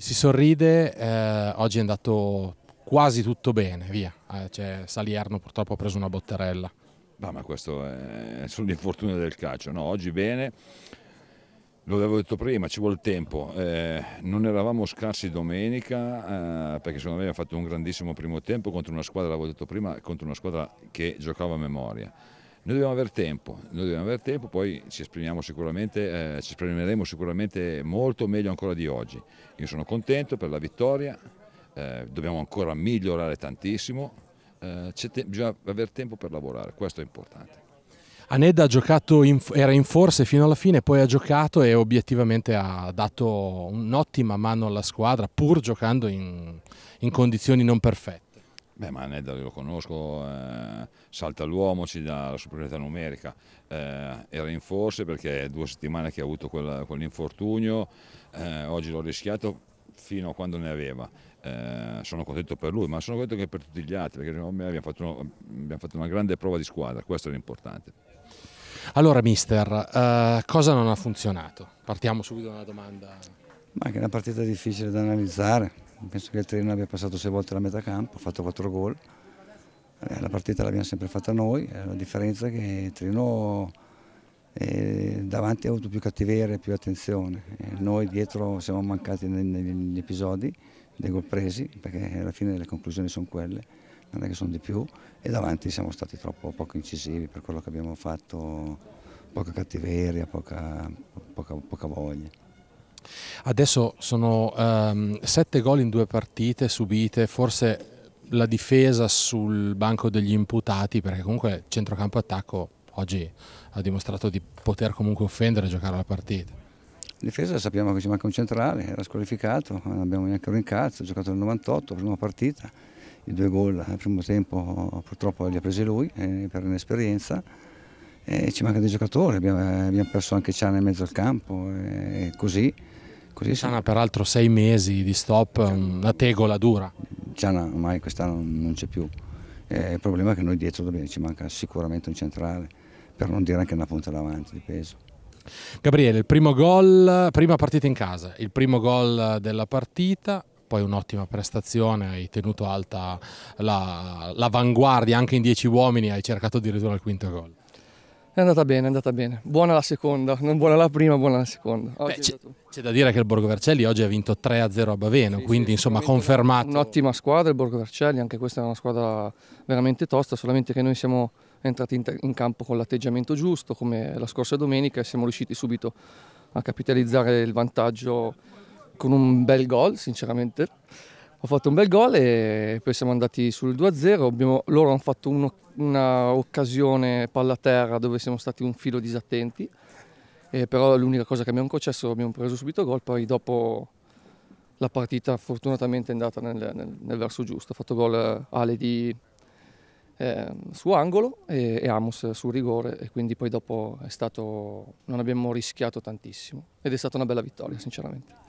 Si sorride, eh, oggi è andato quasi tutto bene, via. Eh, cioè, Salierno purtroppo ha preso una botterella. No, ma questo è sull'infortunio del calcio. No, oggi bene, lo avevo detto prima, ci vuole tempo. Eh, non eravamo scarsi domenica eh, perché secondo me abbiamo fatto un grandissimo primo tempo contro una squadra, l'avevo detto prima, contro una squadra che giocava a memoria. Noi dobbiamo avere tempo, noi dobbiamo aver tempo poi ci, esprimiamo sicuramente, eh, ci esprimeremo sicuramente molto meglio ancora di oggi. Io sono contento per la vittoria, eh, dobbiamo ancora migliorare tantissimo, eh, bisogna avere tempo per lavorare, questo è importante. Aneda in, era in forze fino alla fine, poi ha giocato e obiettivamente ha dato un'ottima mano alla squadra pur giocando in, in condizioni non perfette. Beh, ma Nedda lo conosco, eh, salta l'uomo, ci dà la superiorità numerica, eh, era in forse perché è due settimane che ha avuto quel, quell'infortunio, eh, oggi l'ho rischiato fino a quando ne aveva. Eh, sono contento per lui, ma sono contento anche per tutti gli altri, perché abbiamo fatto, abbiamo fatto una grande prova di squadra, questo è l'importante. Allora, mister, eh, cosa non ha funzionato? Partiamo subito da una domanda. Ma che è una partita difficile da analizzare penso che il Trino abbia passato sei volte la metà campo, ha fatto quattro gol. Eh, la partita l'abbiamo sempre fatta noi, eh, la differenza è che il Trino eh, davanti ha avuto più cattiveria e più attenzione. Noi dietro siamo mancati negli episodi dei gol presi, perché alla fine le conclusioni sono quelle, non è che sono di più, e davanti siamo stati troppo poco incisivi per quello che abbiamo fatto, poca cattiveria, poca, poca, poca voglia. Adesso sono um, sette gol in due partite subite, forse la difesa sul banco degli imputati, perché comunque centrocampo-attacco oggi ha dimostrato di poter comunque offendere e giocare la partita. In difesa sappiamo che ci manca un centrale, era squalificato, non abbiamo neanche un incalzo, ha giocato nel 98, prima partita, i due gol al primo tempo purtroppo li ha presi lui eh, per inesperienza eh, ci mancano dei giocatori, abbiamo, eh, abbiamo perso anche Ciana in mezzo al campo, eh, così. così Ciana sì. peraltro sei mesi di stop, una tegola dura. Ciana ormai quest'anno non c'è più, eh, il problema è che noi dietro dobbiamo, ci manca sicuramente un centrale, per non dire anche una punta davanti di peso. Gabriele, il primo gol, prima partita in casa, il primo gol della partita, poi un'ottima prestazione, hai tenuto alta l'avanguardia la, anche in dieci uomini, hai cercato addirittura il quinto gol. È andata bene, è andata bene. Buona la seconda, non buona la prima, buona la seconda. Beh, c'è, da dire che il Borgo Vercelli oggi ha vinto 3-0 a Baveno, sì, quindi sì, insomma confermato. Un'ottima squadra il Borgo Vercelli, anche questa è una squadra veramente tosta, solamente che noi siamo entrati in, in campo con l'atteggiamento giusto, come la scorsa domenica, e siamo riusciti subito a capitalizzare il vantaggio con un bel gol, sinceramente ho fatto un bel gol e poi siamo andati sul 2-0. loro hanno fatto un, un'occasione palla a terra dove siamo stati un filo disattenti, e eh, però l'unica cosa che abbiamo concesso abbiamo preso subito gol, poi dopo la partita fortunatamente è andata nel, nel, nel verso giusto, ha fatto gol eh, Ale di, eh, su angolo e, e, Amos su rigore e quindi poi dopo è stato, non abbiamo rischiato tantissimo ed è stata una bella vittoria sinceramente.